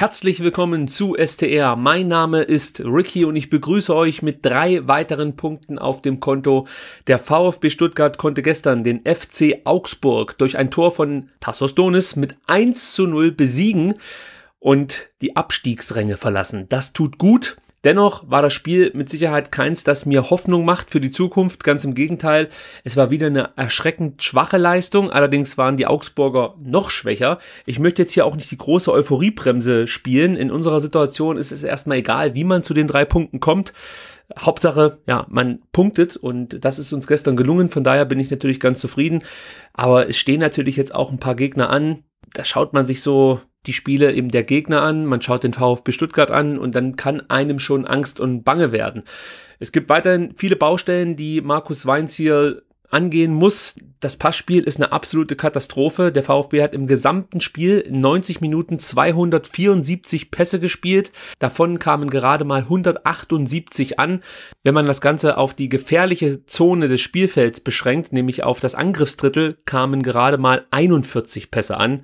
Herzlich willkommen zu STR. Mein Name ist Ricky und ich begrüße euch mit drei weiteren Punkten auf dem Konto. Der VfB Stuttgart konnte gestern den FC Augsburg durch ein Tor von Tassos Donis mit 1 zu 0 besiegen und die Abstiegsränge verlassen. Das tut gut. Dennoch war das Spiel mit Sicherheit keins, das mir Hoffnung macht für die Zukunft. Ganz im Gegenteil, es war wieder eine erschreckend schwache Leistung. Allerdings waren die Augsburger noch schwächer. Ich möchte jetzt hier auch nicht die große Euphoriebremse spielen. In unserer Situation ist es erstmal egal, wie man zu den drei Punkten kommt. Hauptsache, ja, man punktet und das ist uns gestern gelungen. Von daher bin ich natürlich ganz zufrieden. Aber es stehen natürlich jetzt auch ein paar Gegner an. Da schaut man sich so die Spiele eben der Gegner an, man schaut den VfB Stuttgart an und dann kann einem schon Angst und Bange werden. Es gibt weiterhin viele Baustellen, die Markus Weinzierl angehen muss. Das Passspiel ist eine absolute Katastrophe. Der VfB hat im gesamten Spiel 90 Minuten 274 Pässe gespielt. Davon kamen gerade mal 178 an. Wenn man das Ganze auf die gefährliche Zone des Spielfelds beschränkt, nämlich auf das Angriffsdrittel, kamen gerade mal 41 Pässe an.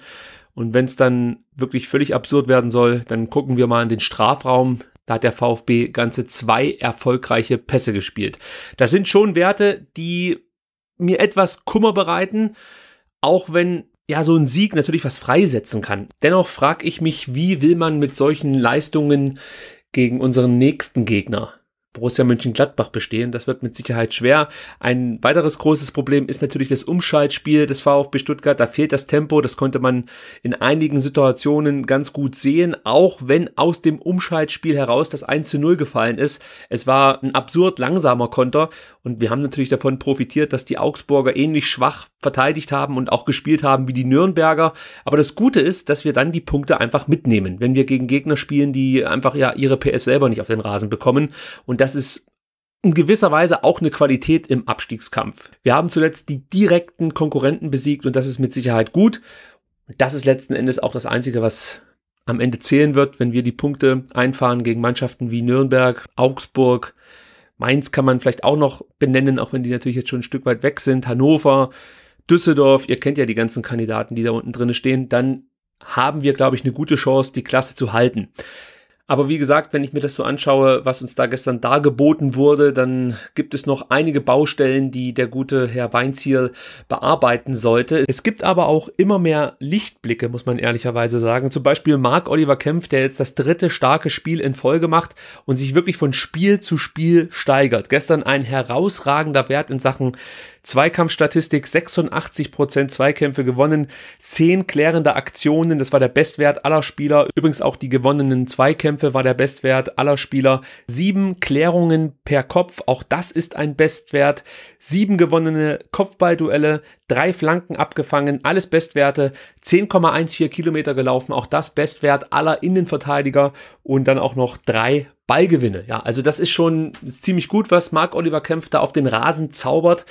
Und wenn es dann wirklich völlig absurd werden soll, dann gucken wir mal in den Strafraum. Da hat der VfB ganze zwei erfolgreiche Pässe gespielt. Das sind schon Werte, die mir etwas Kummer bereiten, auch wenn ja so ein Sieg natürlich was freisetzen kann. Dennoch frage ich mich, wie will man mit solchen Leistungen gegen unseren nächsten Gegner Borussia Mönchengladbach bestehen. Das wird mit Sicherheit schwer. Ein weiteres großes Problem ist natürlich das Umschaltspiel des VfB Stuttgart. Da fehlt das Tempo. Das konnte man in einigen Situationen ganz gut sehen, auch wenn aus dem Umschaltspiel heraus das 1 zu 0 gefallen ist. Es war ein absurd langsamer Konter und wir haben natürlich davon profitiert, dass die Augsburger ähnlich schwach verteidigt haben und auch gespielt haben wie die Nürnberger. Aber das Gute ist, dass wir dann die Punkte einfach mitnehmen, wenn wir gegen Gegner spielen, die einfach ja ihre PS selber nicht auf den Rasen bekommen. Und das ist in gewisser Weise auch eine Qualität im Abstiegskampf. Wir haben zuletzt die direkten Konkurrenten besiegt und das ist mit Sicherheit gut. Das ist letzten Endes auch das Einzige, was am Ende zählen wird, wenn wir die Punkte einfahren gegen Mannschaften wie Nürnberg, Augsburg, Mainz kann man vielleicht auch noch benennen, auch wenn die natürlich jetzt schon ein Stück weit weg sind, Hannover, Düsseldorf, ihr kennt ja die ganzen Kandidaten, die da unten drin stehen, dann haben wir, glaube ich, eine gute Chance, die Klasse zu halten. Aber wie gesagt, wenn ich mir das so anschaue, was uns da gestern dargeboten wurde, dann gibt es noch einige Baustellen, die der gute Herr Weinziel bearbeiten sollte. Es gibt aber auch immer mehr Lichtblicke, muss man ehrlicherweise sagen. Zum Beispiel Mark Oliver Kempf, der jetzt das dritte starke Spiel in Folge macht und sich wirklich von Spiel zu Spiel steigert. Gestern ein herausragender Wert in Sachen Zweikampfstatistik 86 Zweikämpfe gewonnen, 10 klärende Aktionen, das war der Bestwert aller Spieler. Übrigens auch die gewonnenen Zweikämpfe war der Bestwert aller Spieler. 7 Klärungen per Kopf, auch das ist ein Bestwert. 7 gewonnene Kopfballduelle, 3 Flanken abgefangen, alles Bestwerte. 10,14 Kilometer gelaufen, auch das Bestwert aller Innenverteidiger und dann auch noch drei Ballgewinne. Ja, also das ist schon ziemlich gut, was Mark Oliver Kempf da auf den Rasen zaubert.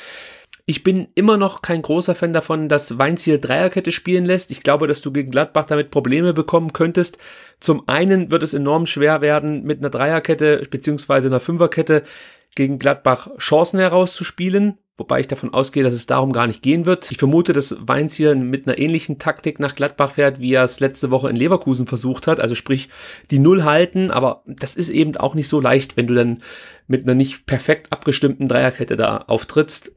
Ich bin immer noch kein großer Fan davon, dass Weinz hier Dreierkette spielen lässt. Ich glaube, dass du gegen Gladbach damit Probleme bekommen könntest. Zum einen wird es enorm schwer werden, mit einer Dreierkette beziehungsweise einer Fünferkette gegen Gladbach Chancen herauszuspielen. Wobei ich davon ausgehe, dass es darum gar nicht gehen wird. Ich vermute, dass Weinz hier mit einer ähnlichen Taktik nach Gladbach fährt, wie er es letzte Woche in Leverkusen versucht hat. Also sprich, die Null halten, aber das ist eben auch nicht so leicht, wenn du dann mit einer nicht perfekt abgestimmten Dreierkette da auftrittst.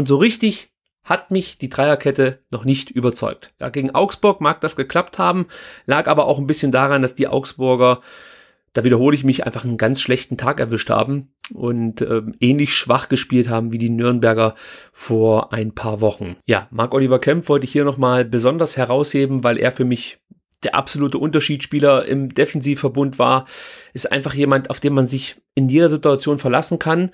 Und so richtig hat mich die Dreierkette noch nicht überzeugt. Ja, gegen Augsburg mag das geklappt haben, lag aber auch ein bisschen daran, dass die Augsburger, da wiederhole ich mich, einfach einen ganz schlechten Tag erwischt haben und ähm, ähnlich schwach gespielt haben wie die Nürnberger vor ein paar Wochen. Ja, Marc-Oliver Kempf wollte ich hier nochmal besonders herausheben, weil er für mich der absolute Unterschiedsspieler im Defensivverbund war, ist einfach jemand, auf den man sich in jeder Situation verlassen kann,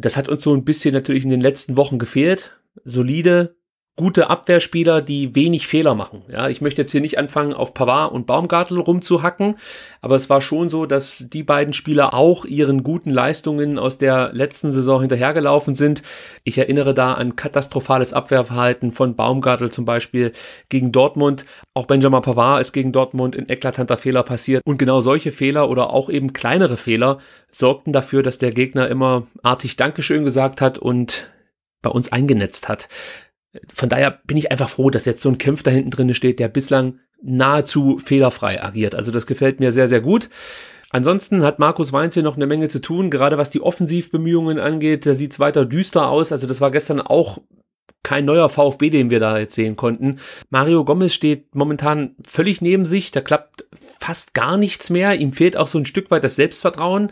das hat uns so ein bisschen natürlich in den letzten Wochen gefehlt. Solide, gute Abwehrspieler, die wenig Fehler machen. Ja, ich möchte jetzt hier nicht anfangen, auf Pavard und Baumgartel rumzuhacken, aber es war schon so, dass die beiden Spieler auch ihren guten Leistungen aus der letzten Saison hinterhergelaufen sind. Ich erinnere da an katastrophales Abwehrverhalten von Baumgartel zum Beispiel gegen Dortmund. Auch Benjamin Pavard ist gegen Dortmund in eklatanter Fehler passiert. Und genau solche Fehler oder auch eben kleinere Fehler sorgten dafür, dass der Gegner immer artig Dankeschön gesagt hat und bei uns eingenetzt hat. Von daher bin ich einfach froh, dass jetzt so ein Kämpf da hinten drin steht, der bislang nahezu fehlerfrei agiert. Also das gefällt mir sehr, sehr gut. Ansonsten hat Markus Weinz hier noch eine Menge zu tun, gerade was die Offensivbemühungen angeht. Da sieht es weiter düster aus. Also das war gestern auch kein neuer VfB, den wir da jetzt sehen konnten. Mario Gomez steht momentan völlig neben sich, da klappt fast gar nichts mehr. Ihm fehlt auch so ein Stück weit das Selbstvertrauen.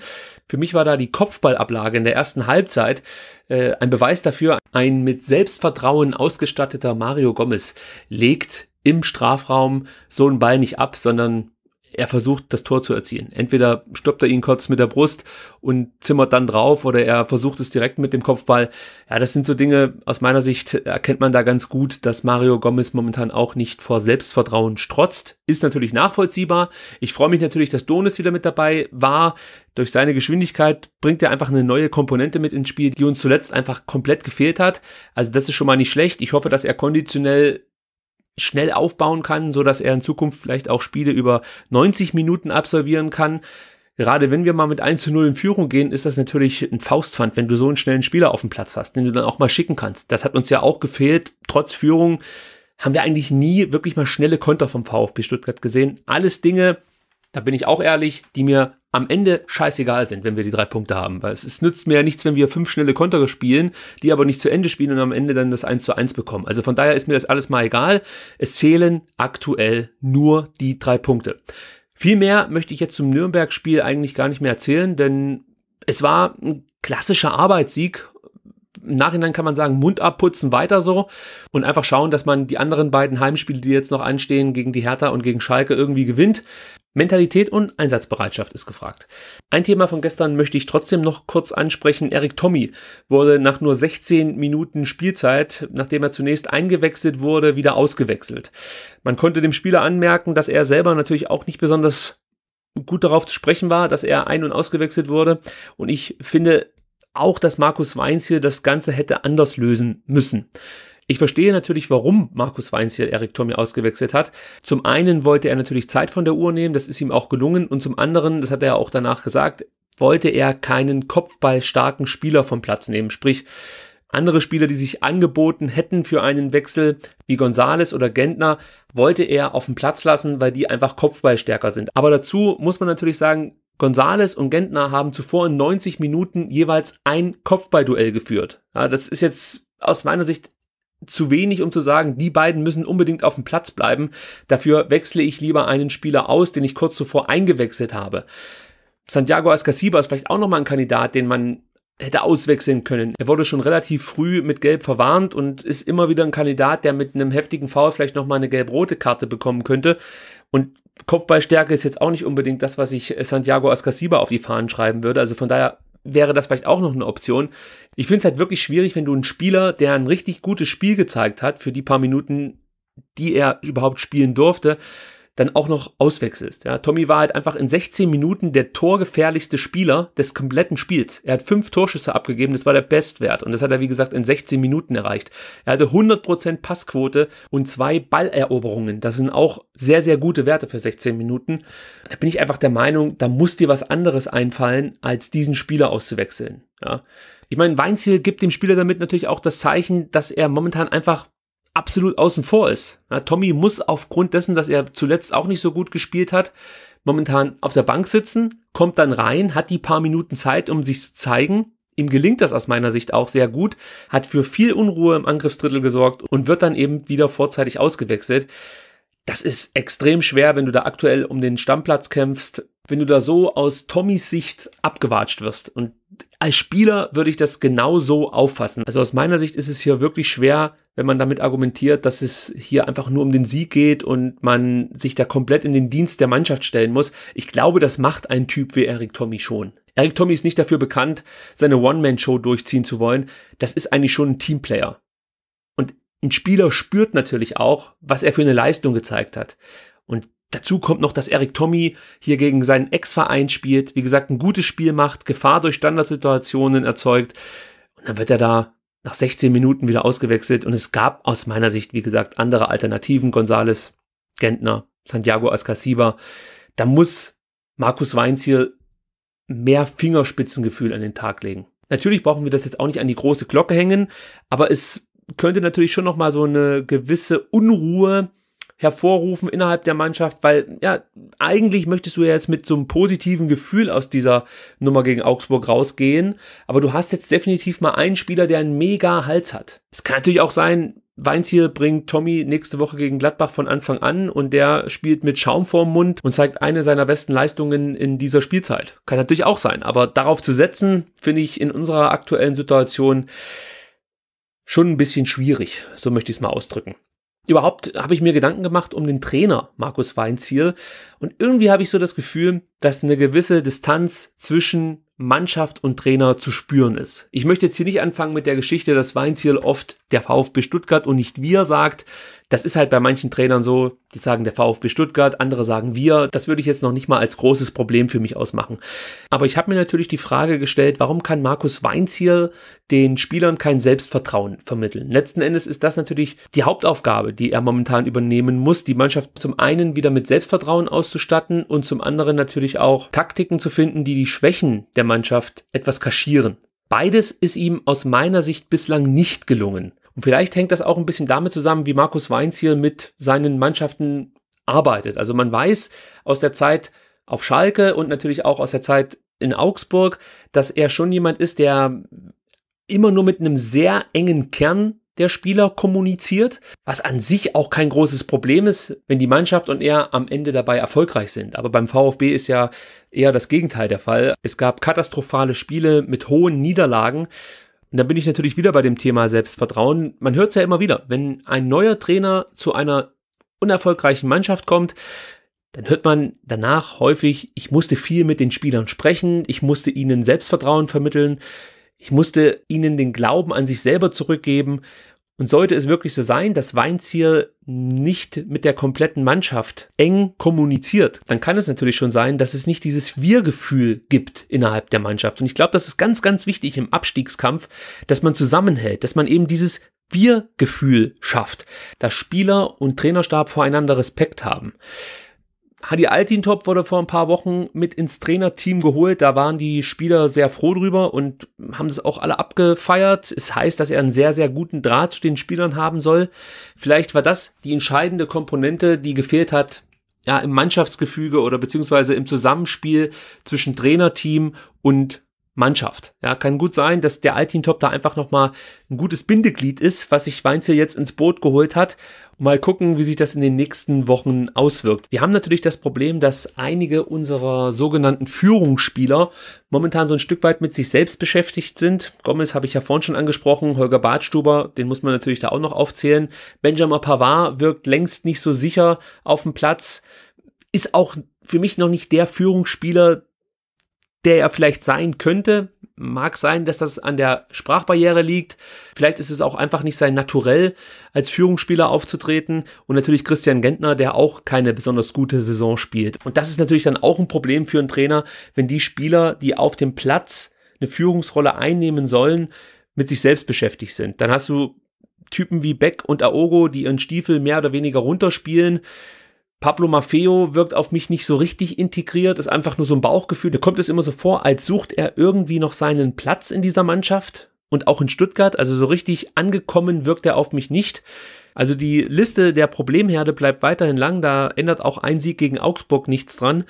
Für mich war da die Kopfballablage in der ersten Halbzeit äh, ein Beweis dafür. Ein mit Selbstvertrauen ausgestatteter Mario Gomez legt im Strafraum so einen Ball nicht ab, sondern er versucht, das Tor zu erzielen. Entweder stoppt er ihn kurz mit der Brust und zimmert dann drauf oder er versucht es direkt mit dem Kopfball. Ja, das sind so Dinge, aus meiner Sicht erkennt man da ganz gut, dass Mario Gomez momentan auch nicht vor Selbstvertrauen strotzt. Ist natürlich nachvollziehbar. Ich freue mich natürlich, dass Donis wieder mit dabei war. Durch seine Geschwindigkeit bringt er einfach eine neue Komponente mit ins Spiel, die uns zuletzt einfach komplett gefehlt hat. Also das ist schon mal nicht schlecht. Ich hoffe, dass er konditionell schnell aufbauen kann, so dass er in Zukunft vielleicht auch Spiele über 90 Minuten absolvieren kann. Gerade wenn wir mal mit 1 zu 0 in Führung gehen, ist das natürlich ein Faustpfand, wenn du so einen schnellen Spieler auf dem Platz hast, den du dann auch mal schicken kannst. Das hat uns ja auch gefehlt. Trotz Führung haben wir eigentlich nie wirklich mal schnelle Konter vom VfB Stuttgart gesehen. Alles Dinge, da bin ich auch ehrlich, die mir am Ende scheißegal sind, wenn wir die drei Punkte haben. Weil es, es nützt mir ja nichts, wenn wir fünf schnelle Konter spielen, die aber nicht zu Ende spielen und am Ende dann das 1 zu 1 bekommen. Also von daher ist mir das alles mal egal. Es zählen aktuell nur die drei Punkte. Viel mehr möchte ich jetzt zum Nürnberg-Spiel eigentlich gar nicht mehr erzählen, denn es war ein klassischer Arbeitssieg im Nachhinein kann man sagen, Mund abputzen, weiter so und einfach schauen, dass man die anderen beiden Heimspiele, die jetzt noch anstehen, gegen die Hertha und gegen Schalke irgendwie gewinnt. Mentalität und Einsatzbereitschaft ist gefragt. Ein Thema von gestern möchte ich trotzdem noch kurz ansprechen. Eric Tommy wurde nach nur 16 Minuten Spielzeit, nachdem er zunächst eingewechselt wurde, wieder ausgewechselt. Man konnte dem Spieler anmerken, dass er selber natürlich auch nicht besonders gut darauf zu sprechen war, dass er ein- und ausgewechselt wurde. Und ich finde, auch, dass Markus Weins hier das Ganze hätte anders lösen müssen. Ich verstehe natürlich, warum Markus Weins hier Erik Tommy ausgewechselt hat. Zum einen wollte er natürlich Zeit von der Uhr nehmen, das ist ihm auch gelungen. Und zum anderen, das hat er auch danach gesagt, wollte er keinen kopfballstarken Spieler vom Platz nehmen. Sprich, andere Spieler, die sich angeboten hätten für einen Wechsel, wie Gonzales oder Gentner, wollte er auf den Platz lassen, weil die einfach kopfballstärker sind. Aber dazu muss man natürlich sagen, Gonzales und Gentner haben zuvor in 90 Minuten jeweils ein Kopfballduell geführt. Ja, das ist jetzt aus meiner Sicht zu wenig, um zu sagen, die beiden müssen unbedingt auf dem Platz bleiben. Dafür wechsle ich lieber einen Spieler aus, den ich kurz zuvor eingewechselt habe. Santiago Ascasiba ist vielleicht auch nochmal ein Kandidat, den man hätte auswechseln können. Er wurde schon relativ früh mit Gelb verwarnt und ist immer wieder ein Kandidat, der mit einem heftigen Foul vielleicht nochmal eine gelb-rote Karte bekommen könnte. Und Kopfballstärke ist jetzt auch nicht unbedingt das, was ich äh, Santiago Ascasiba auf die Fahnen schreiben würde. Also von daher wäre das vielleicht auch noch eine Option. Ich finde es halt wirklich schwierig, wenn du einen Spieler, der ein richtig gutes Spiel gezeigt hat, für die paar Minuten, die er überhaupt spielen durfte, dann auch noch auswechselst. Ja, Tommy war halt einfach in 16 Minuten der torgefährlichste Spieler des kompletten Spiels. Er hat fünf Torschüsse abgegeben, das war der Bestwert und das hat er wie gesagt in 16 Minuten erreicht. Er hatte 100% Passquote und zwei Balleroberungen. Das sind auch sehr, sehr gute Werte für 16 Minuten. Da bin ich einfach der Meinung, da muss dir was anderes einfallen, als diesen Spieler auszuwechseln. Ja. Ich meine, Weinziel gibt dem Spieler damit natürlich auch das Zeichen, dass er momentan einfach absolut außen vor ist. Ja, Tommy muss aufgrund dessen, dass er zuletzt auch nicht so gut gespielt hat, momentan auf der Bank sitzen, kommt dann rein, hat die paar Minuten Zeit, um sich zu zeigen. Ihm gelingt das aus meiner Sicht auch sehr gut, hat für viel Unruhe im Angriffsdrittel gesorgt und wird dann eben wieder vorzeitig ausgewechselt. Das ist extrem schwer, wenn du da aktuell um den Stammplatz kämpfst wenn du da so aus Tommys Sicht abgewatscht wirst. Und als Spieler würde ich das genau so auffassen. Also aus meiner Sicht ist es hier wirklich schwer, wenn man damit argumentiert, dass es hier einfach nur um den Sieg geht und man sich da komplett in den Dienst der Mannschaft stellen muss. Ich glaube, das macht ein Typ wie Eric Tommy schon. Eric Tommy ist nicht dafür bekannt, seine One-Man-Show durchziehen zu wollen. Das ist eigentlich schon ein Teamplayer. Und ein Spieler spürt natürlich auch, was er für eine Leistung gezeigt hat. Und Dazu kommt noch, dass Eric Tommy hier gegen seinen Ex-Verein spielt, wie gesagt, ein gutes Spiel macht, Gefahr durch Standardsituationen erzeugt. Und dann wird er da nach 16 Minuten wieder ausgewechselt. Und es gab aus meiner Sicht, wie gesagt, andere Alternativen. Gonzales, Gentner, Santiago Ascasiba. Da muss Markus Weinz hier mehr Fingerspitzengefühl an den Tag legen. Natürlich brauchen wir das jetzt auch nicht an die große Glocke hängen, aber es könnte natürlich schon nochmal so eine gewisse Unruhe hervorrufen innerhalb der Mannschaft, weil ja, eigentlich möchtest du ja jetzt mit so einem positiven Gefühl aus dieser Nummer gegen Augsburg rausgehen, aber du hast jetzt definitiv mal einen Spieler, der einen mega Hals hat. Es kann natürlich auch sein, Weinziel bringt Tommy nächste Woche gegen Gladbach von Anfang an und der spielt mit Schaum vorm Mund und zeigt eine seiner besten Leistungen in dieser Spielzeit. Kann natürlich auch sein, aber darauf zu setzen, finde ich in unserer aktuellen Situation schon ein bisschen schwierig. So möchte ich es mal ausdrücken. Überhaupt habe ich mir Gedanken gemacht um den Trainer Markus Weinziel und irgendwie habe ich so das Gefühl, dass eine gewisse Distanz zwischen Mannschaft und Trainer zu spüren ist. Ich möchte jetzt hier nicht anfangen mit der Geschichte, dass Weinziel oft der VfB Stuttgart und nicht wir sagt. Das ist halt bei manchen Trainern so, die sagen der VfB Stuttgart, andere sagen wir. Das würde ich jetzt noch nicht mal als großes Problem für mich ausmachen. Aber ich habe mir natürlich die Frage gestellt, warum kann Markus Weinziel den Spielern kein Selbstvertrauen vermitteln? Letzten Endes ist das natürlich die Hauptaufgabe, die er momentan übernehmen muss, die Mannschaft zum einen wieder mit Selbstvertrauen auszustatten und zum anderen natürlich natürlich auch Taktiken zu finden, die die Schwächen der Mannschaft etwas kaschieren. Beides ist ihm aus meiner Sicht bislang nicht gelungen. Und vielleicht hängt das auch ein bisschen damit zusammen, wie Markus Weinz hier mit seinen Mannschaften arbeitet. Also man weiß aus der Zeit auf Schalke und natürlich auch aus der Zeit in Augsburg, dass er schon jemand ist, der immer nur mit einem sehr engen Kern der Spieler kommuniziert, was an sich auch kein großes Problem ist, wenn die Mannschaft und er am Ende dabei erfolgreich sind. Aber beim VfB ist ja eher das Gegenteil der Fall. Es gab katastrophale Spiele mit hohen Niederlagen. Und da bin ich natürlich wieder bei dem Thema Selbstvertrauen. Man hört es ja immer wieder, wenn ein neuer Trainer zu einer unerfolgreichen Mannschaft kommt, dann hört man danach häufig, ich musste viel mit den Spielern sprechen, ich musste ihnen Selbstvertrauen vermitteln, ich musste ihnen den Glauben an sich selber zurückgeben. Und sollte es wirklich so sein, dass Weinzier nicht mit der kompletten Mannschaft eng kommuniziert, dann kann es natürlich schon sein, dass es nicht dieses Wir-Gefühl gibt innerhalb der Mannschaft. Und ich glaube, das ist ganz, ganz wichtig im Abstiegskampf, dass man zusammenhält, dass man eben dieses Wir-Gefühl schafft, dass Spieler und Trainerstab voreinander Respekt haben. Hadi Altintop wurde vor ein paar Wochen mit ins Trainerteam geholt. Da waren die Spieler sehr froh drüber und haben das auch alle abgefeiert. Es heißt, dass er einen sehr, sehr guten Draht zu den Spielern haben soll. Vielleicht war das die entscheidende Komponente, die gefehlt hat, ja, im Mannschaftsgefüge oder beziehungsweise im Zusammenspiel zwischen Trainerteam und Mannschaft. Ja, kann gut sein, dass der Altintop da einfach nochmal ein gutes Bindeglied ist, was sich Weinzel jetzt ins Boot geholt hat. Mal gucken, wie sich das in den nächsten Wochen auswirkt. Wir haben natürlich das Problem, dass einige unserer sogenannten Führungsspieler momentan so ein Stück weit mit sich selbst beschäftigt sind. Gomez habe ich ja vorhin schon angesprochen, Holger Bartstuber, den muss man natürlich da auch noch aufzählen. Benjamin Pavard wirkt längst nicht so sicher auf dem Platz, ist auch für mich noch nicht der Führungsspieler, der er vielleicht sein könnte. Mag sein, dass das an der Sprachbarriere liegt. Vielleicht ist es auch einfach nicht sein Naturell, als Führungsspieler aufzutreten. Und natürlich Christian Gentner, der auch keine besonders gute Saison spielt. Und das ist natürlich dann auch ein Problem für einen Trainer, wenn die Spieler, die auf dem Platz eine Führungsrolle einnehmen sollen, mit sich selbst beschäftigt sind. Dann hast du Typen wie Beck und Aogo, die ihren Stiefel mehr oder weniger runterspielen Pablo Maffeo wirkt auf mich nicht so richtig integriert, ist einfach nur so ein Bauchgefühl. Da kommt es immer so vor, als sucht er irgendwie noch seinen Platz in dieser Mannschaft und auch in Stuttgart. Also so richtig angekommen wirkt er auf mich nicht. Also die Liste der Problemherde bleibt weiterhin lang. Da ändert auch ein Sieg gegen Augsburg nichts dran.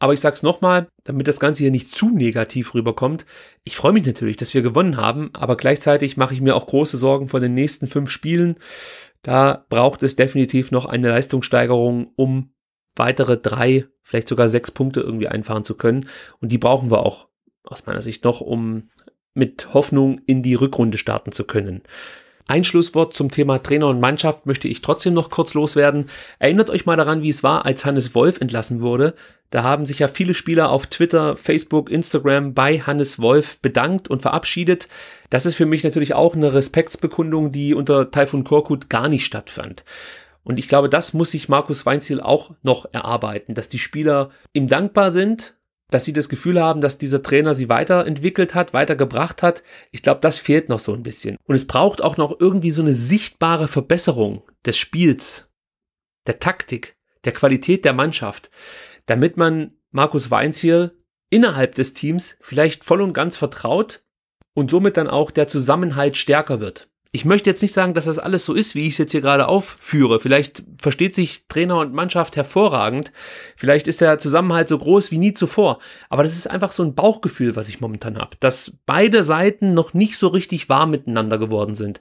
Aber ich sag's nochmal, damit das Ganze hier nicht zu negativ rüberkommt. Ich freue mich natürlich, dass wir gewonnen haben, aber gleichzeitig mache ich mir auch große Sorgen vor den nächsten fünf Spielen. Da braucht es definitiv noch eine Leistungssteigerung, um weitere drei, vielleicht sogar sechs Punkte irgendwie einfahren zu können. Und die brauchen wir auch aus meiner Sicht noch, um mit Hoffnung in die Rückrunde starten zu können. Ein Schlusswort zum Thema Trainer und Mannschaft möchte ich trotzdem noch kurz loswerden. Erinnert euch mal daran, wie es war, als Hannes Wolf entlassen wurde. Da haben sich ja viele Spieler auf Twitter, Facebook, Instagram bei Hannes Wolf bedankt und verabschiedet. Das ist für mich natürlich auch eine Respektsbekundung, die unter Taifun Korkut gar nicht stattfand. Und ich glaube, das muss sich Markus Weinziel auch noch erarbeiten, dass die Spieler ihm dankbar sind, dass sie das Gefühl haben, dass dieser Trainer sie weiterentwickelt hat, weitergebracht hat. Ich glaube, das fehlt noch so ein bisschen. Und es braucht auch noch irgendwie so eine sichtbare Verbesserung des Spiels, der Taktik, der Qualität der Mannschaft, damit man Markus Weinziel innerhalb des Teams vielleicht voll und ganz vertraut und somit dann auch der Zusammenhalt stärker wird ich möchte jetzt nicht sagen, dass das alles so ist, wie ich es jetzt hier gerade aufführe. Vielleicht versteht sich Trainer und Mannschaft hervorragend. Vielleicht ist der Zusammenhalt so groß wie nie zuvor. Aber das ist einfach so ein Bauchgefühl, was ich momentan habe, dass beide Seiten noch nicht so richtig warm miteinander geworden sind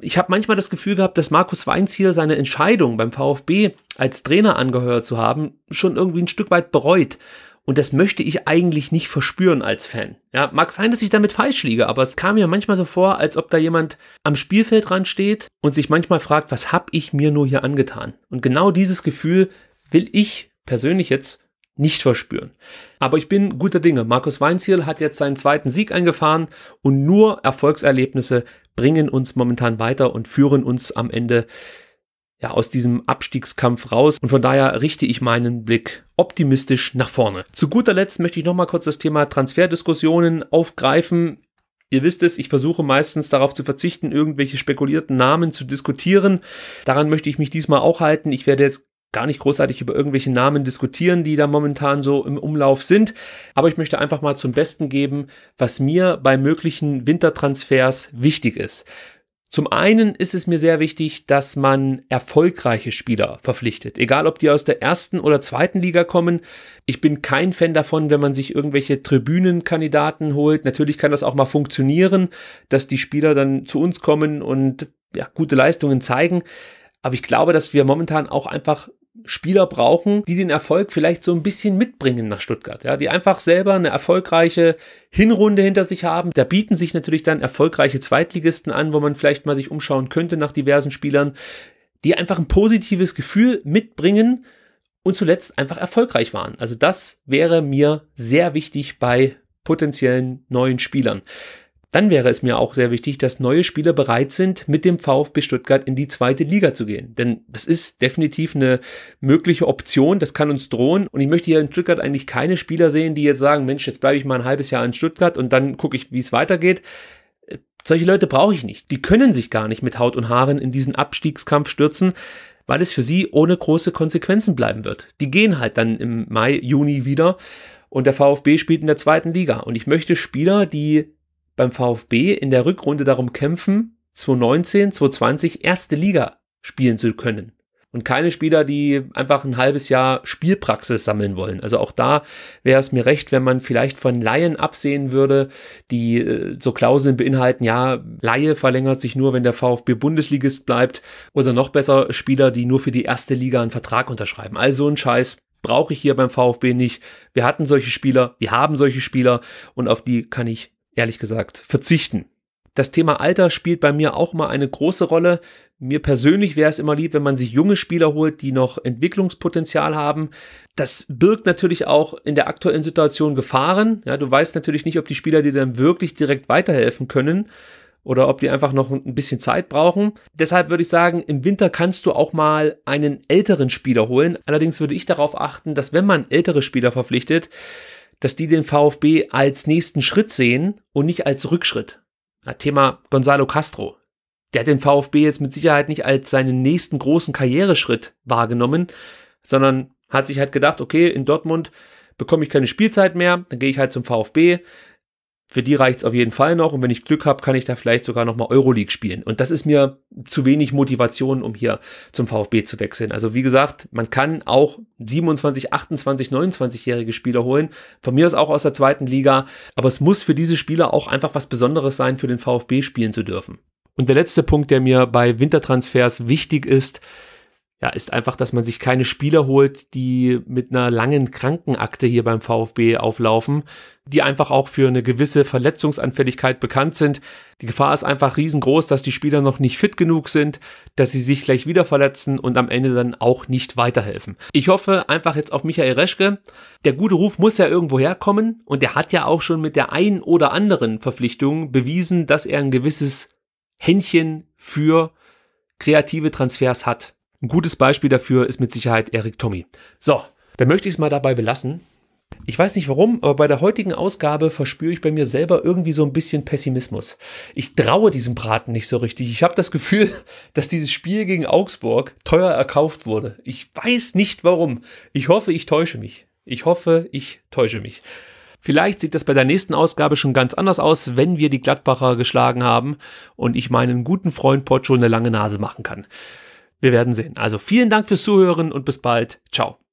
ich habe manchmal das Gefühl gehabt, dass Markus Weinz hier seine Entscheidung beim VfB als Trainer angehört zu haben schon irgendwie ein Stück weit bereut. Und das möchte ich eigentlich nicht verspüren als Fan. Ja, mag sein, dass ich damit falsch liege, aber es kam mir manchmal so vor, als ob da jemand am Spielfeldrand steht und sich manchmal fragt, was habe ich mir nur hier angetan? Und genau dieses Gefühl will ich persönlich jetzt nicht verspüren. Aber ich bin guter Dinge. Markus Weinziel hat jetzt seinen zweiten Sieg eingefahren und nur Erfolgserlebnisse bringen uns momentan weiter und führen uns am Ende ja, aus diesem Abstiegskampf raus. Und von daher richte ich meinen Blick optimistisch nach vorne. Zu guter Letzt möchte ich nochmal kurz das Thema Transferdiskussionen aufgreifen. Ihr wisst es, ich versuche meistens darauf zu verzichten, irgendwelche spekulierten Namen zu diskutieren. Daran möchte ich mich diesmal auch halten. Ich werde jetzt gar nicht großartig über irgendwelche Namen diskutieren, die da momentan so im Umlauf sind. Aber ich möchte einfach mal zum Besten geben, was mir bei möglichen Wintertransfers wichtig ist. Zum einen ist es mir sehr wichtig, dass man erfolgreiche Spieler verpflichtet, egal ob die aus der ersten oder zweiten Liga kommen. Ich bin kein Fan davon, wenn man sich irgendwelche Tribünenkandidaten holt. Natürlich kann das auch mal funktionieren, dass die Spieler dann zu uns kommen und ja, gute Leistungen zeigen. Aber ich glaube, dass wir momentan auch einfach Spieler brauchen, die den Erfolg vielleicht so ein bisschen mitbringen nach Stuttgart, ja, die einfach selber eine erfolgreiche Hinrunde hinter sich haben. Da bieten sich natürlich dann erfolgreiche Zweitligisten an, wo man vielleicht mal sich umschauen könnte nach diversen Spielern, die einfach ein positives Gefühl mitbringen und zuletzt einfach erfolgreich waren. Also das wäre mir sehr wichtig bei potenziellen neuen Spielern. Dann wäre es mir auch sehr wichtig, dass neue Spieler bereit sind, mit dem VfB Stuttgart in die zweite Liga zu gehen. Denn das ist definitiv eine mögliche Option, das kann uns drohen. Und ich möchte hier in Stuttgart eigentlich keine Spieler sehen, die jetzt sagen, Mensch, jetzt bleibe ich mal ein halbes Jahr in Stuttgart und dann gucke ich, wie es weitergeht. Solche Leute brauche ich nicht. Die können sich gar nicht mit Haut und Haaren in diesen Abstiegskampf stürzen, weil es für sie ohne große Konsequenzen bleiben wird. Die gehen halt dann im Mai, Juni wieder und der VfB spielt in der zweiten Liga. Und ich möchte Spieler, die beim VfB in der Rückrunde darum kämpfen, 2019, 2020 erste Liga spielen zu können. Und keine Spieler, die einfach ein halbes Jahr Spielpraxis sammeln wollen. Also auch da wäre es mir recht, wenn man vielleicht von Laien absehen würde, die äh, so Klauseln beinhalten, ja, Laie verlängert sich nur, wenn der VfB Bundesligist bleibt. Oder noch besser, Spieler, die nur für die erste Liga einen Vertrag unterschreiben. Also ein Scheiß, brauche ich hier beim VfB nicht. Wir hatten solche Spieler, wir haben solche Spieler und auf die kann ich ehrlich gesagt, verzichten. Das Thema Alter spielt bei mir auch mal eine große Rolle. Mir persönlich wäre es immer lieb, wenn man sich junge Spieler holt, die noch Entwicklungspotenzial haben. Das birgt natürlich auch in der aktuellen Situation Gefahren. Ja, du weißt natürlich nicht, ob die Spieler dir dann wirklich direkt weiterhelfen können oder ob die einfach noch ein bisschen Zeit brauchen. Deshalb würde ich sagen, im Winter kannst du auch mal einen älteren Spieler holen. Allerdings würde ich darauf achten, dass wenn man ältere Spieler verpflichtet, dass die den VfB als nächsten Schritt sehen und nicht als Rückschritt. Thema Gonzalo Castro. Der hat den VfB jetzt mit Sicherheit nicht als seinen nächsten großen Karriereschritt wahrgenommen, sondern hat sich halt gedacht, okay, in Dortmund bekomme ich keine Spielzeit mehr, dann gehe ich halt zum VfB, für die reicht's auf jeden Fall noch und wenn ich Glück habe, kann ich da vielleicht sogar nochmal Euroleague spielen. Und das ist mir zu wenig Motivation, um hier zum VfB zu wechseln. Also wie gesagt, man kann auch 27, 28, 29-jährige Spieler holen. Von mir aus auch aus der zweiten Liga. Aber es muss für diese Spieler auch einfach was Besonderes sein, für den VfB spielen zu dürfen. Und der letzte Punkt, der mir bei Wintertransfers wichtig ist, ja, ist einfach, dass man sich keine Spieler holt, die mit einer langen Krankenakte hier beim VfB auflaufen, die einfach auch für eine gewisse Verletzungsanfälligkeit bekannt sind. Die Gefahr ist einfach riesengroß, dass die Spieler noch nicht fit genug sind, dass sie sich gleich wieder verletzen und am Ende dann auch nicht weiterhelfen. Ich hoffe einfach jetzt auf Michael Reschke. Der gute Ruf muss ja irgendwo herkommen und er hat ja auch schon mit der ein oder anderen Verpflichtung bewiesen, dass er ein gewisses Händchen für kreative Transfers hat. Ein gutes Beispiel dafür ist mit Sicherheit Erik Tommy. So, dann möchte ich es mal dabei belassen. Ich weiß nicht warum, aber bei der heutigen Ausgabe verspüre ich bei mir selber irgendwie so ein bisschen Pessimismus. Ich traue diesem Braten nicht so richtig. Ich habe das Gefühl, dass dieses Spiel gegen Augsburg teuer erkauft wurde. Ich weiß nicht warum. Ich hoffe, ich täusche mich. Ich hoffe, ich täusche mich. Vielleicht sieht das bei der nächsten Ausgabe schon ganz anders aus, wenn wir die Gladbacher geschlagen haben und ich meinen guten Freund Pocho eine lange Nase machen kann. Wir werden sehen. Also vielen Dank fürs Zuhören und bis bald. Ciao.